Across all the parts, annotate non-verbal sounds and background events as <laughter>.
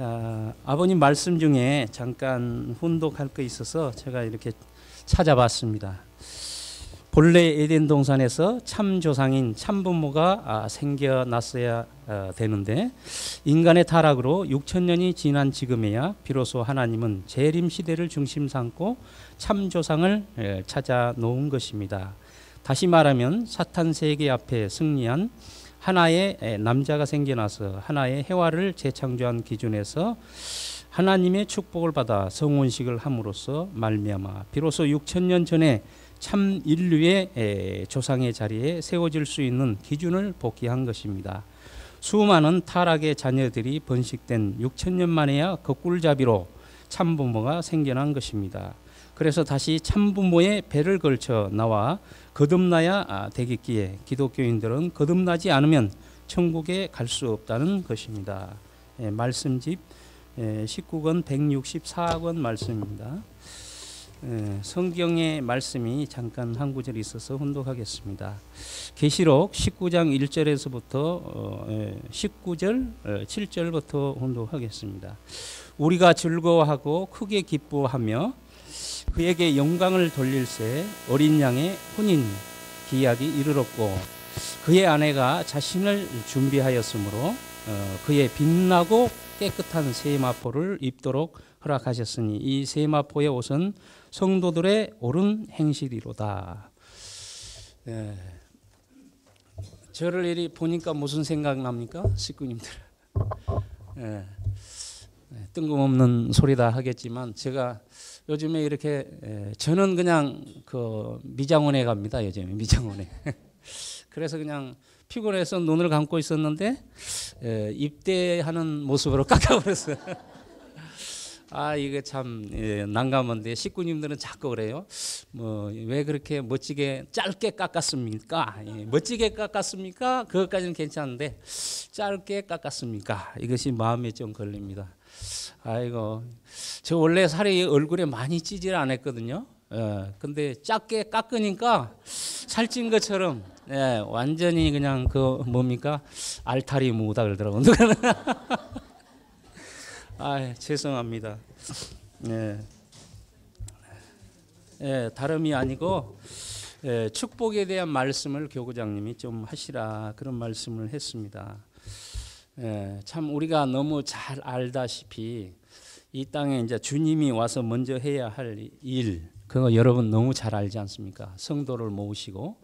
자, 아버님 말씀 중에 잠깐 혼독할 거 있어서 제가 이렇게 찾아봤습니다. 본래 에덴 동산에서 참 조상인 참 부모가 아, 생겨났어야 어, 되는데 인간의 타락으로 6천 년이 지난 지금에야 비로소 하나님은 재림 시대를 중심 삼고 참 조상을 예, 찾아 놓은 것입니다. 다시 말하면 사탄 세계 앞에 승리한 하나의 남자가 생겨나서 하나의 해와를 재창조한 기준에서 하나님의 축복을 받아 성혼식을 함으로써 말미암아 비로소 6천 년 전에 참 인류의 조상의 자리에 세워질 수 있는 기준을 복귀한 것입니다. 수많은 타락의 자녀들이 번식된 6천 년 만에야 거꿀잡이로 그 참부모가 생겨난 것입니다. 그래서 다시 참부모의 배를 걸쳐 나와 거듭나야 아, 되겠기에 기독교인들은 거듭나지 않으면 천국에 갈 수 없다는 것입니다. 예, 말씀집 예, 19권 164권 말씀입니다. 예, 성경의 말씀이 잠깐 한 구절 있어서 혼독하겠습니다. 계시록 19장 1절에서부터 어, 19절 예, 7절부터 어, 혼독하겠습니다. 우리가 즐거워하고 크게 기뻐하며 그에게 영광을 돌릴세 어린 양의 혼인 기약이 이르렀고 그의 아내가 자신을 준비하였으므로 어, 그의 빛나고 깨끗한 세마포를 입도록 허락하셨으니 이 세마포의 옷은 성도들의 옳은 행실이로다. 예. 저를 이리 보니까 무슨 생각 납니까, 식구님들? 예. 예 뜬금없는 소리다 하겠지만 제가 요즘에 이렇게 예, 저는 그냥 그 미장원에 갑니다. 요즘에 미장원에. <laughs> 그래서 그냥 피곤해서 눈을 감고 있었는데 예, 입대하는 모습으로 <laughs> 깎아버렸어요. 아 이게 참 예, 난감한데 식구님들은 자꾸 그래요. 뭐 왜 그렇게 멋지게 짧게 깎았습니까? 예, 멋지게 깎았습니까? 그것까지는 괜찮은데 짧게 깎았습니까? 이것이 마음에 좀 걸립니다. 아이고 저 원래 살이 얼굴에 많이 찌질 않았거든요. 예, 근데 작게 깎으니까 살찐 것처럼 예, 완전히 그냥 그 뭡니까 알타리 무다 그러더라고요. <laughs> 아 죄송합니다. 예, 예 다름이 아니고 예, 축복에 대한 말씀을 교구장님이 좀 하시라 그런 말씀을 했습니다. 예, 참 우리가 너무 잘 알다시피 이 땅에 이제 주님이 와서 먼저 해야 할 일, 그거 여러분 너무 잘 알지 않습니까? 성도를 모으시고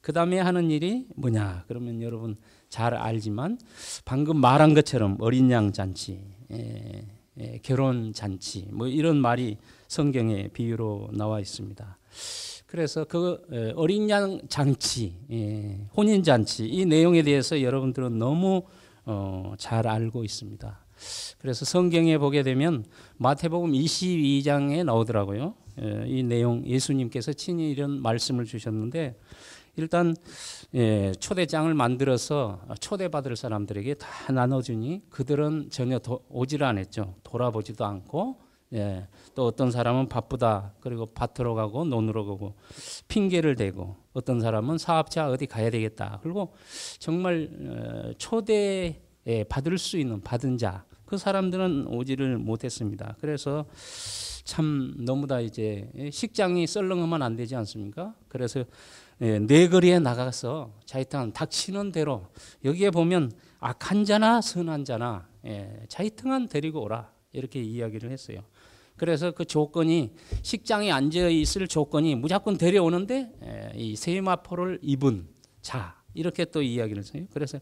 그 다음에 하는 일이 뭐냐? 그러면 여러분 잘 알지만 방금 말한 것처럼 어린 양 잔치, 예, 예, 결혼 잔치 뭐 이런 말이 성경의 비유로 나와 있습니다. 그래서 그 예, 어린 양 잔치, 예, 혼인 잔치 이 내용에 대해서 여러분들은 너무 어, 잘 알고 있습니다. 그래서 성경에 보게 되면 마태복음 22장에 나오더라고요. 예, 이 내용 예수님께서 친히 이런 말씀을 주셨는데 일단 예, 초대장을 만들어서 초대받을 사람들에게 다 나눠주니 그들은 전혀 도, 오지 않았죠. 돌아보지도 않고 예, 또 어떤 사람은 바쁘다 그리고 밭으로 가고 논으로 가고 핑계를 대고 어떤 사람은 사업자 어디 가야 되겠다. 그리고 정말 어, 초대 받을 수 있는 받은 자. 그 사람들은 오지를 못했습니다. 그래서 참 너무 다 이제 식장이 썰렁하면 안 되지 않습니까? 그래서 네거리에 예, 나가서 자이탕 닥치는 대로 여기에 보면 악한 자나 선한 자나 예, 자이탕은 데리고 오라 이렇게 이야기를 했어요. 그래서 그 조건이 식장에 앉아 있을 조건이 무조건 데려오는데 예, 이 세마포를 입은 자 이렇게 또 이야기를 해요 그래서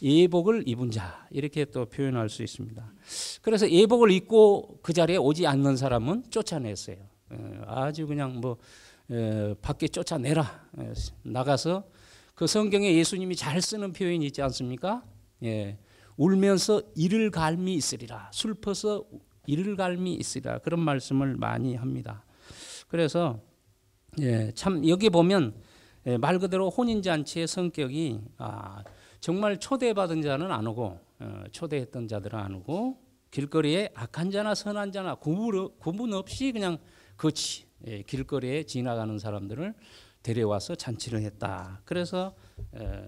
예복을 입은 자 이렇게 또 표현할 수 있습니다. 그래서 예복을 입고 그 자리에 오지 않는 사람은 쫓아냈어요. 예, 아주 그냥 뭐 예, 밖에 쫓아내라 나가서 그 성경에 예수님이 잘 쓰는 표현이 있지 않습니까? 예, 울면서 이를 갈미 있으리라 슬퍼서 이를 갈미 있으리라 그런 말씀을 많이 합니다. 그래서 예, 참 여기 보면 예, 말 그대로 혼인 잔치의 성격이 아, 정말 초대받은 자는 안 오고 어, 초대했던 자들은 안 오고 길거리에 악한 자나 선한 자나 구분, 구분 없이 그냥 그 예, 길거리에 지나가는 사람들을 데려와서 잔치를 했다. 그래서 에,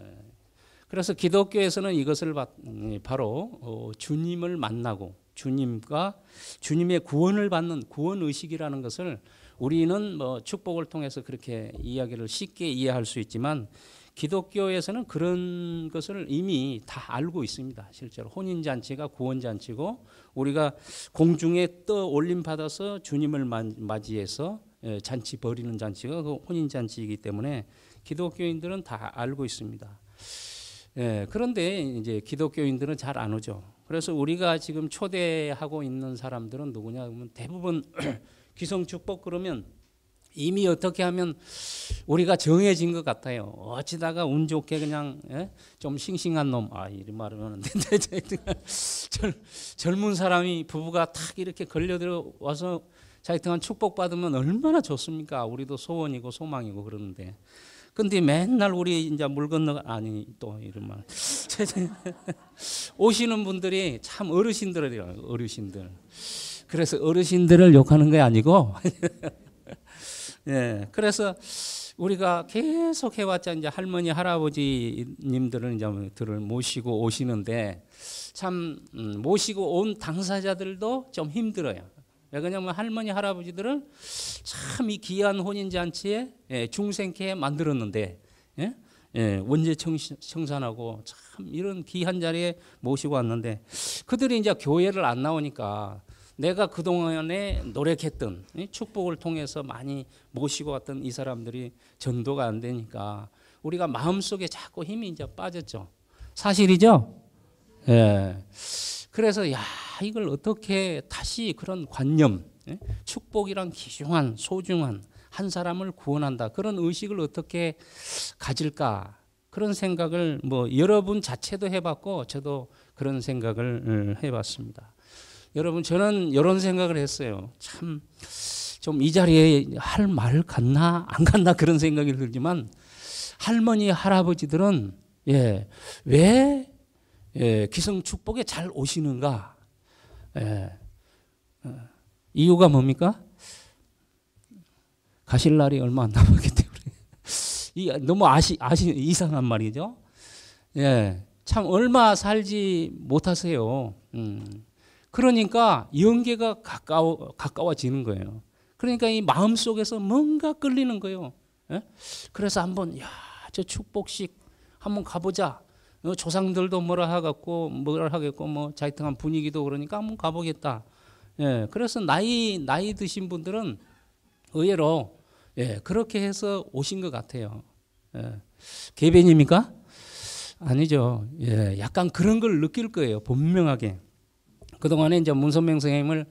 그래서 기독교에서는 이것을 바, 음, 바로 어, 주님을 만나고 주님과 주님의 구원을 받는 구원 의식이라는 것을 우리는 뭐 축복을 통해서 그렇게 이야기를 쉽게 이해할 수 있지만 기독교에서는 그런 것을 이미 다 알고 있습니다. 실제로 혼인 잔치가 구원 잔치고 우리가 공중에 떠 올림 받아서 주님을 맞이해서 예, 잔치 벌이는 잔치가 그 혼인 잔치이기 때문에 기독교인들은 다 알고 있습니다. 예, 그런데 이제 기독교인들은 잘 안 오죠. 그래서 우리가 지금 초대하고 있는 사람들은 누구냐 하면 대부분 <clears throat> 귀성 축복 그러면 이미 어떻게 하면 우리가 정해진 것 같아요. 어찌다가 운 좋게 그냥 예? 좀 싱싱한 놈, 아 이리 말하면 안 되는데 <laughs> 젊은 사람이 부부가 탁 이렇게 걸려들어 와서 자기 동안 축복 받으면 얼마나 좋습니까? 우리도 소원이고 소망이고 그러는데 근데 맨날 우리 이제 물 건너 아니 또 이런 말 <laughs> 오시는 분들이 참 어르신들이에요 어르신들 그래서 어르신들을 욕하는 게 아니고 <laughs> 예 그래서 우리가 계속 해왔자 이제 할머니 할아버지님들은 이제 들을 모시고 오시는데 참 음, 모시고 온 당사자들도 좀 힘들어요 왜냐면 할머니 할아버지들은 참 이 귀한 혼인 잔치에 예, 중생케 만들었는데 예? 예, 원제 청산하고 참 이런 귀한 자리에 모시고 왔는데 그들이 이제 교회를 안 나오니까 내가 그동안에 노력했던 예, 축복을 통해서 많이 모시고 왔던 이 사람들이 전도가 안 되니까 우리가 마음속에 자꾸 힘이 이제 빠졌죠. 사실이죠? 예. 그래서 야 이걸 어떻게 다시 그런 관념 예? 축복이란 귀중한 소중한 한 사람을 구원한다 그런 의식을 어떻게 가질까 그런 생각을 뭐 여러분 자체도 해봤고 저도 그런 생각을 어, 해봤습니다. 여러분 저는 이런 생각을 했어요. 참 좀 이 자리에 할 말 같나 안 같나 그런 생각이 들지만 할머니 할아버지들은 예왜 예, 기성 축복에 잘 오시는가? 예, 어, 이유가 뭡니까? 가실 날이 얼마 안 남았기 때문에 <laughs> 이 너무 아시 아시 이상한 말이죠. 예, 참 얼마 살지 못하세요. 음. 그러니까 연계가 가까워 가까워지는 거예요. 그러니까 이 마음 속에서 뭔가 끌리는 거예요. 예? 그래서 한번 야저 축복식 한번 가보자. 어, 조상들도 뭐라 하겠고 뭐라 하겠고 뭐자이등한 분위기도 그러니까 한번 가보겠다. 예, 그래서 나이 나이 드신 분들은 의외로 예, 그렇게 해서 오신 것 같아요. 예, 개변입니까? 아니죠. 예, 약간 그런 걸 느낄 거예요. 분명하게. 그동안에 이제 문선명 선생님을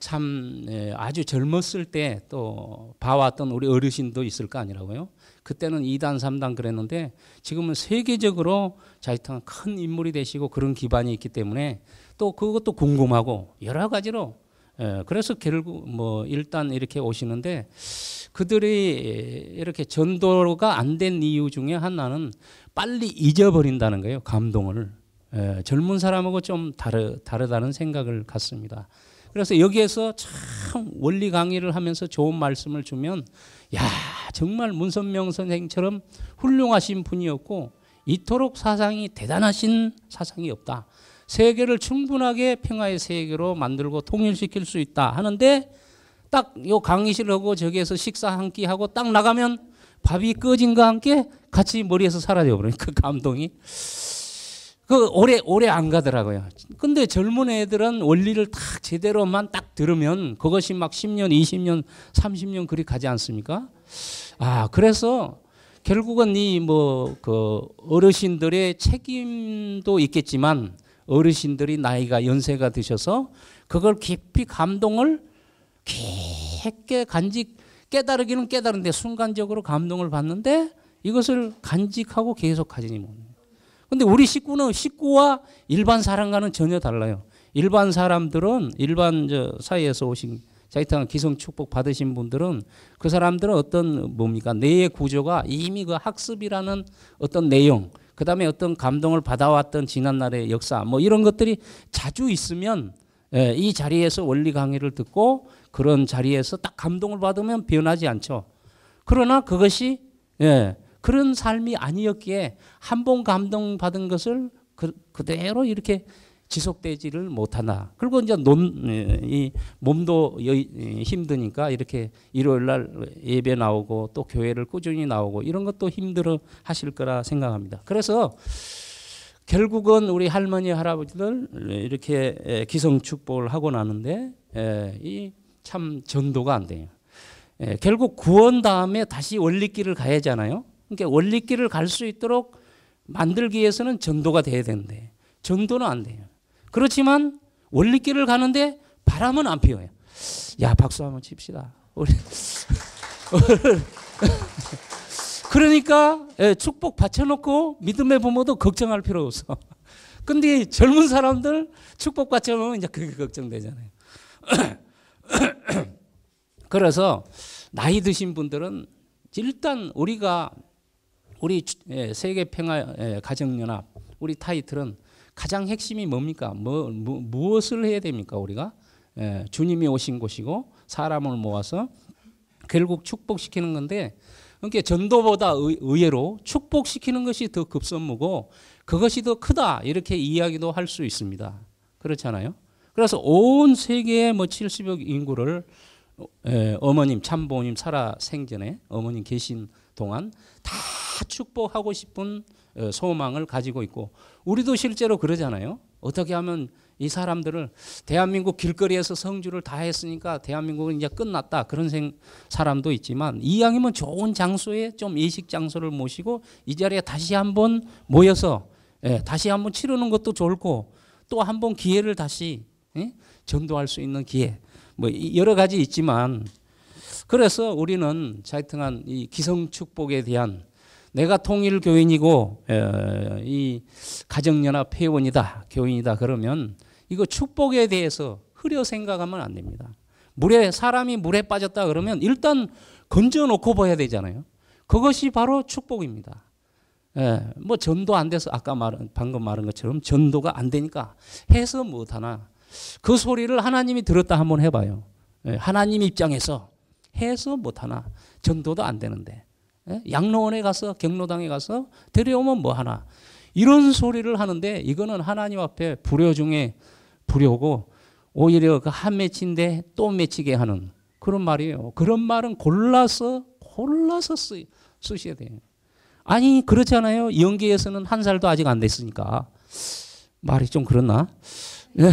참 예, 아주 젊었을 때 또 봐왔던 우리 어르신도 있을 거 아니라고요. 그때는 2단, 3단 그랬는데 지금은 세계적으로 자유탕은 큰 인물이 되시고 그런 기반이 있기 때문에 또 그것도 궁금하고 여러 가지로 예, 그래서 결국 뭐 일단 이렇게 오시는데 그들이 이렇게 전도가 안 된 이유 중에 하나는 빨리 잊어버린다는 거예요 감동을 예, 젊은 사람하고 좀 다르 다르다는 생각을 갖습니다. 그래서 여기에서 참 원리 강의를 하면서 좋은 말씀을 주면 야 정말 문선명 선생처럼 훌륭하신 분이었고 이토록 사상이 대단하신 사상이 없다. 세계를 충분하게 평화의 세계로 만들고 통일시킬 수 있다 하는데 딱 요 강의실 하고 저기에서 식사 한 끼 하고 딱 나가면 밥이 꺼진과 함께 같이 머리에서 사라져 버려요. 그 감동이. 그 오래 오래 안 가더라고요. 근데 젊은 애들은 원리를 딱 제대로만 딱 들으면 그것이 막 10년, 20년, 30년 그리 가지 않습니까? 아, 그래서 결국은 이 뭐 그 어르신들의 책임도 있겠지만 어르신들이 나이가 연세가 드셔서 그걸 깊이 감동을 깊게 간직 깨달으기는 깨달은데 순간적으로 감동을 받는데 이것을 간직하고 계속 가지니 못. 근데 우리 식구는 식구와 일반 사람과는 전혀 달라요. 일반 사람들은 일반 사이에서 오신 자기탕 기성 축복 받으신 분들은 그 사람들은 어떤 뭡니까 뇌의 구조가 이미 그 학습이라는 어떤 내용 그 다음에 어떤 감동을 받아왔던 지난날의 역사 뭐 이런 것들이 자주 있으면 예, 이 자리에서 원리 강의를 듣고 그런 자리에서 딱 감동을 받으면 변하지 않죠. 그러나 그것이 예, 그런 삶이 아니었기에 한 번 감동받은 것을 그, 그대로 이렇게 지속되지를 못하나. 그리고 이제 논, 이 몸도 힘드니까 이렇게 일요일 날 예배 나오고 또 교회를 꾸준히 나오고 이런 것도 힘들어 하실 거라 생각합니다. 그래서 결국은 우리 할머니 할아버지들 이렇게 기성 축복을 하고 나는데 예, 참 전도가 안 돼요. 예, 결국 구원 다음에 다시 원리길을 가야잖아요. 그러니까 원리길을 갈 수 있도록 만들기 위해서는 전도가 돼야 되는데 전도는 안 돼요. 그렇지만 원리길을 가는데 바람은 안 피워요. 야 박수 한번 칩시다. 우리 <laughs> 그러니까 예, 축복 받쳐놓고 믿음의 부모도 걱정할 필요 없어. 근데 젊은 사람들 축복 받쳐놓으면 이제 그게 걱정되잖아요. <clears throat> 그래서 나이 드신 분들은 일단 우리가 우리 예, 세계 평화 예, 가정 연합 우리 타이틀은 가장 핵심이 뭡니까? 뭐, 뭐 무엇을 해야 됩니까? 우리가 예, 주님이 오신 곳이고 사람을 모아서 결국 축복시키는 건데 그러니까 전도보다 의, 외로 축복시키는 것이 더 급선무고 그것이 더 크다 이렇게 이야기도 할 수 있습니다. 그렇잖아요. 그래서 온 세계의 뭐 70억 인구를 예, 어머님 참부모님 살아 생전에 어머님 계신 동안 다 축복하고 싶은 어, 소망을 가지고 있고 우리도 실제로 그러잖아요. 어떻게 하면 이 사람들을 대한민국 길거리에서 성주를 다 했으니까 대한민국은 이제 끝났다 그런 사람도 있지만 이왕이면 좋은 장소에 좀 예식 장소를 모시고 이 자리에 다시 한번 모여서 예, 다시 한번 치르는 것도 좋고 또 한번 기회를 다시 예, 전도할 수 있는 기회 뭐 여러 가지 있지만 그래서 우리는 자이튼한 이 기성 축복에 대한 내가 통일 교인이고 이 가정연합 회원이다 교인이다 그러면 이거 축복에 대해서 흐려 생각하면 안 됩니다. 물에 사람이 물에 빠졌다 그러면 일단 건져 놓고 봐야 되잖아요. 그것이 바로 축복입니다. 예, 뭐 전도 안 돼서 아까 말 방금 말한 것처럼 전도가 안 되니까 해서 못 하나 그 소리를 하나님이 들었다 한번 해봐요. 예, 하나님 입장에서 해서 못 하나 전도도 안 되는데 예? 양로원에 가서 경로당에 가서 데려오면 뭐 하나 이런 소리를 하는데 이거는 하나님 앞에 불효 중에 불효고 오히려 그한맺힌데또맺히게 하는 그런 말이에요. 그런 말은 골라서 골라서 쓰, 쓰셔야 돼요. 아니 그렇잖아요. 연기에서는 한 살도 아직 안 됐으니까 말이 좀 그렇나? 네.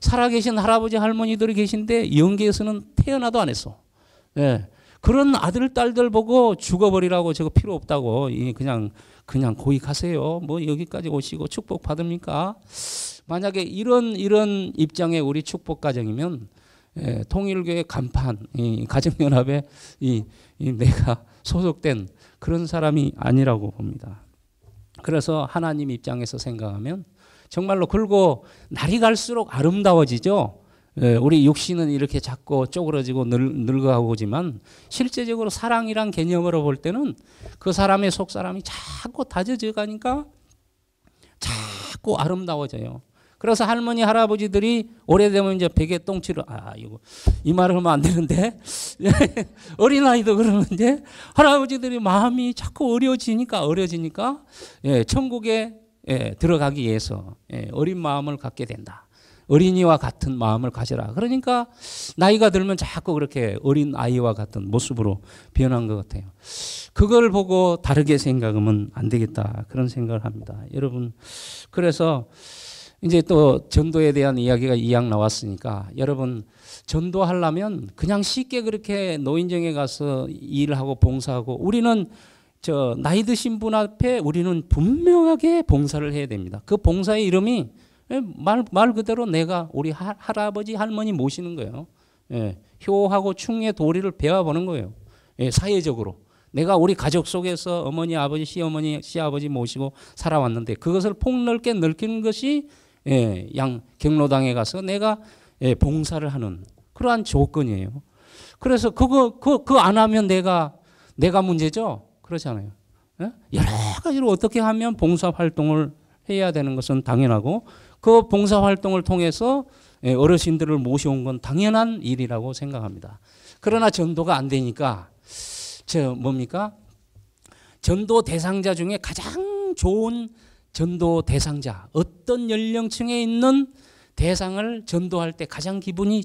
살아계신 할아버지 할머니들이 계신데 연기에서는 태어나도 안 했어. 네. 그런 아들 딸들 보고 죽어버리라고 저거 필요 없다고 그냥 그냥 고이 가세요. 뭐 여기까지 오시고 축복 받습니까? 만약에 이런 이런 입장의 우리 축복 가정이면 예, 통일교회 간판 이 가정연합에 이, 이 내가 소속된 그런 사람이 아니라고 봅니다. 그래서 하나님 입장에서 생각하면 정말로 긁고 날이 갈수록 아름다워지죠. 예, 우리 육신은 이렇게 작고 쪼그러지고 늙, 어가고지만 실제적으로 사랑이란 개념으로 볼 때는 그 사람의 속 사람이 자꾸 다져져 가니까 자꾸 아름다워져요. 그래서 할머니 할아버지들이 오래되면 이제 베개 똥치를 아 이거 이 말을 하면 안 되는데 <laughs> 어린 아이도 그러면 이제 할아버지들이 마음이 자꾸 어려지니까 어려지니까 예, 천국에 예, 들어가기 위해서 예, 어린 마음을 갖게 된다. 어린이와 같은 마음을 가져라. 그러니까 나이가 들면 자꾸 그렇게 어린 아이와 같은 모습으로 변한 것 같아요. 그걸 보고 다르게 생각하면 안 되겠다. 그런 생각을 합니다. 여러분, 그래서 이제 또 전도에 대한 이야기가 이왕 나왔으니까 여러분 전도하려면 그냥 쉽게 그렇게 노인정에 가서 일하고 봉사하고 우리는 저 나이 드신 분 앞에 우리는 분명하게 봉사를 해야 됩니다. 그 봉사의 이름이 예, 말, 말 그대로 내가 우리 하, 할아버지 할머니 모시는 거예요. 예, 효하고 충의 도리를 배워보는 거예요. 예, 사회적으로. 내가 우리 가족 속에서 어머니, 아버지, 시어머니, 시아버지 모시고 살아왔는데 그것을 폭넓게 넓히는 것이 예, 양 경로당에 가서 내가 예, 봉사를 하는 그러한 조건이에요. 그래서 그거 그안 그 하면 내가 내가 문제죠. 그렇잖아요. 예? 여러 가지로 어떻게 하면 봉사 활동을 해야 되는 것은 당연하고 그 봉사 활동을 통해서 예, 어르신들을 모셔온 건 당연한 일이라고 생각합니다. 그러나 전도가 안 되니까 저 뭡니까? 전도 대상자 중에 가장 좋은 전도 대상자, 어떤 연령층에 있는 대상을 전도할 때 가장 기분이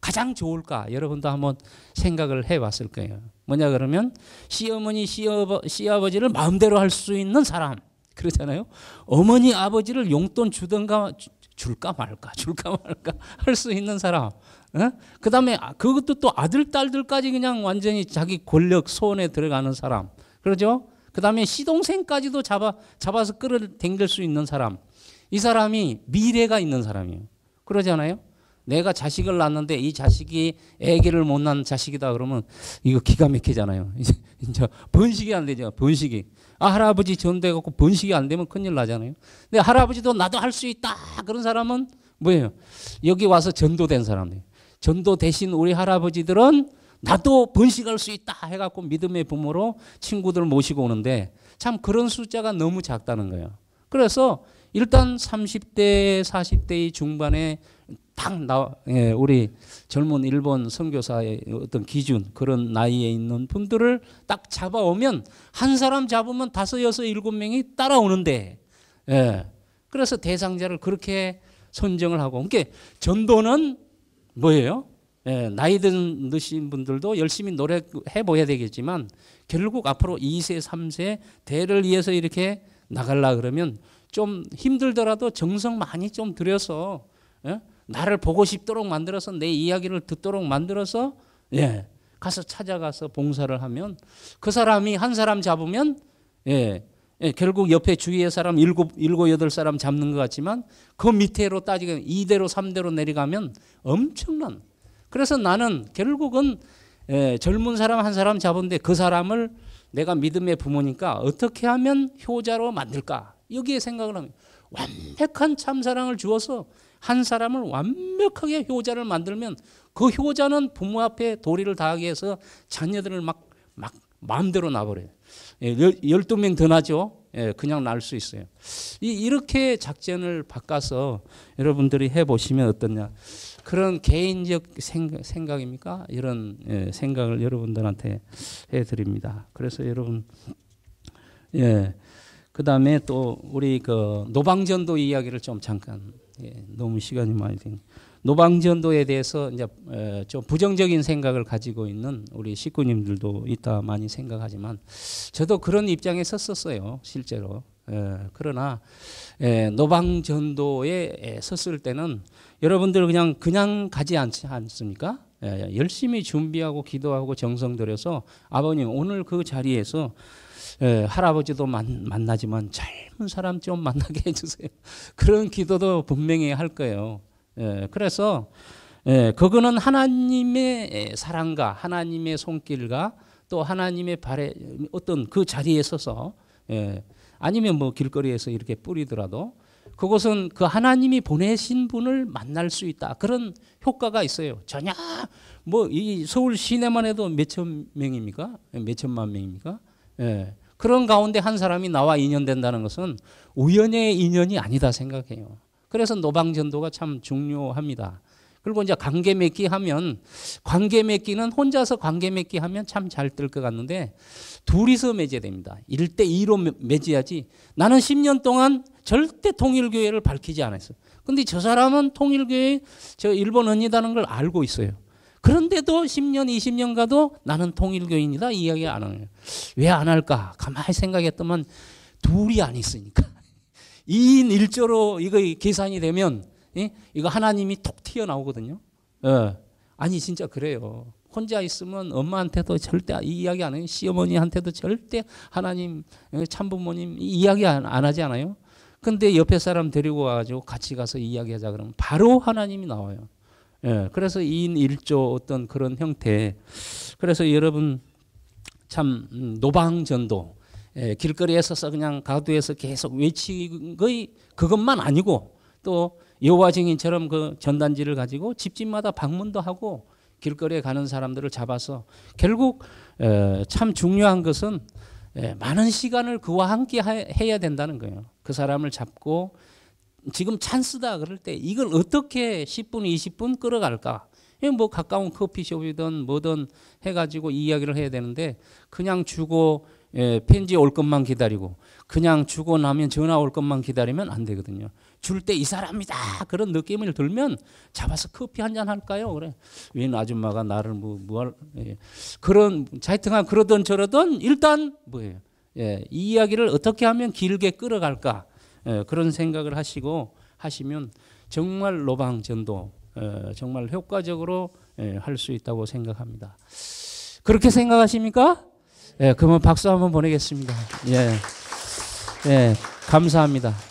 가장 좋을까? 여러분도 한번 생각을 해 봤을 거예요. 뭐냐 그러면 시어머니, 시아버, 시아버지를 마음대로 할 수 있는 사람. 그러잖아요. 어머니 아버지를 용돈 주던가 줄까 말까 줄까 말까 <laughs> 할 수 있는 사람. 어? 그 다음에 아, 그것도 또 아들 딸들까지 그냥 완전히 자기 권력 소원에 들어가는 사람. 그러죠? 그 다음에 시동생까지도 잡아 잡아서 끌어 당길 수 있는 사람. 이 사람이 미래가 있는 사람이에요. 그러잖아요. 내가 자식을 낳았는데 이 자식이 아기를 못낳는 자식이다 그러면 이거 기가 막히잖아요. <laughs> 이제, 이제 번식이 안 되죠. 번식이. 아, 할아버지 전대 갖고 번식이 안 되면 큰일 나잖아요. 근데 할아버지도 나도 할 수 있다 그런 사람은 뭐예요? 여기 와서 전도된 사람들. 전도 대신 우리 할아버지들은 나도 번식할 수 있다 해갖고 믿음의 부모로 친구들 모시고 오는데 참 그런 숫자가 너무 작다는 거예요. 그래서 일단 30대, 4 0대 중반에 팍나 예, 우리 젊은 일본 선교사의 어떤 기준 그런 나이에 있는 분들을 딱 잡아오면 한 사람 잡으면 다섯 여섯 일곱 명이 따라오는데 예, 그래서 대상자를 그렇게 선정을 하고 그러니까 전도는 뭐예요? 예, 나이 드신 분들도 열심히 노력해 보야 되겠지만 결국 앞으로 2세 3세 대를 위해서 이렇게 나갈라 그러면 좀 힘들더라도 정성 많이 좀 들여서 예? 나를 보고 싶도록 만들어서 내 이야기를 듣도록 만들어서 예, 가서 찾아가서 봉사를 하면 그 사람이 한 사람 잡으면 예, 예, 결국 옆에 주위의 사람 일곱, 일곱, 여덟 사람 잡는 것 같지만 그 밑에로 따지면 이대로삼대로 내려가면 엄청난. 그래서 나는 결국은 예, 젊은 사람 한 사람 잡은데 그 사람을 내가 믿음의 부모니까 어떻게 하면 효자로 만들까? 여기에 생각을 하면 완벽한 참사랑을 주어서 한 사람을 완벽하게 효자를 만들면 그 효자는 부모 앞에 도리를 다하게해서 자녀들을 막, 막 마음대로 놔버려요. 예, 12명 더 나죠? 예, 그냥 날 수 있어요. 이, 이렇게 작전을 바꿔서 여러분들이 해보시면 어떠냐. 그런 개인적 생각, 입니까 이런 예, 생각을 여러분들한테 해드립니다. 그래서 여러분, 예. 그 다음에 또 우리 그 노방전도 이야기를 좀 잠깐 예, 너무 시간이 많이 된. 노방전도에 대해서 이제 어, 좀 부정적인 생각을 가지고 있는 우리 식구님들도 있다 많이 생각하지만 저도 그런 입장에 섰었어요 실제로. 예, 그러나 예, 노방전도에 섰을 예, 때는 여러분들 그냥 그냥 가지 않지 않습니까? 예, 열심히 준비하고 기도하고 정성 들여서 아버님 오늘 그 자리에서 예, 할아버지도 만, 만나지만 젊은 사람 좀 만나게 <laughs> 해주세요. 그런 기도도 분명히 할 거예요. 예, 그래서 예, 그거는 하나님의 사랑과 하나님의 손길과 또 하나님의 발에 어떤 그 자리에 서서 예, 아니면 뭐 길거리에서 이렇게 뿌리더라도 그것은 그 하나님이 보내신 분을 만날 수 있다 그런 효과가 있어요. 전혀 뭐 이 서울 시내만 해도 몇 천 명입니까? 몇 천만 명입니까? 예. 그런 가운데 한 사람이 나와 인연된다는 것은 우연의 인연이 아니다 생각해요. 그래서 노방전도가 참 중요합니다. 그리고 이제 관계 맺기 하면 관계 맺기는 혼자서 관계 맺기 하면 참잘뜰것 같는데 둘이서 맺어야 됩니다. 1대 2로 맺어야지 나는 10년 동안 절대 통일교회를 밝히지 않았어요. 근데 저 사람은 통일교회 저 일본 언니다는 걸 알고 있어요. 그런데도 10년, 20년 가도 나는 통일교인이다 이야기 이안 해요. 왜 안 할까? 가만히 생각했더만 둘이 안 있으니까. 2인 <laughs> 1조로 이거 계산이 되면 예? 이거 하나님이 톡 튀어나오거든요. 어. 아니 진짜 그래요. 혼자 있으면 엄마한테도 절대 이 이야기 안 해요. 시어머니한테도 절대 하나님 예, 참부모님 이야기 안, 안 하지 않아요. 근데 옆에 사람 데리고 와가지고 같이 가서 이야기하자 그러면 바로 하나님이 나와요. 예, 그래서 2인 1조 어떤 그런 형태. 그래서 여러분 참 음, 노방전도 예, 길거리에 서서 그냥 가두에서 계속 외치는 그것만 아니고 또 여호와 증인처럼 그 전단지를 가지고 집집마다 방문도 하고 길거리에 가는 사람들을 잡아서 결국 에, 예, 참 중요한 것은 에, 예, 많은 시간을 그와 함께 하, 해야 된다는 거예요. 그 사람을 잡고 지금 찬스다 그럴 때 이걸 어떻게 10분, 20분 끌어갈까? 뭐 가까운 커피숍이든 뭐든 해가지고 이야기를 해야 되는데 그냥 주고 예, 편지 올 것만 기다리고 그냥 주고 나면 전화 올 것만 기다리면 안 되거든요. 줄 때 이 사람이다 그런 느낌을 들면 잡아서 커피 한 잔 할까요? 그래. 웬 아줌마가 나를 뭐, 뭐 예. 그런 자이튼간 그러든 저러든 일단 뭐예요? 예, 이 이야기를 어떻게 하면 길게 끌어갈까? 예, 그런 생각을 하시고 하시면 정말 로방 전도 어, 정말 효과적으로 예, 할수 있다고 생각합니다. 그렇게 생각하십니까? 예, 그러면 박수 한번 보내겠습니다. 예. 예, 감사합니다.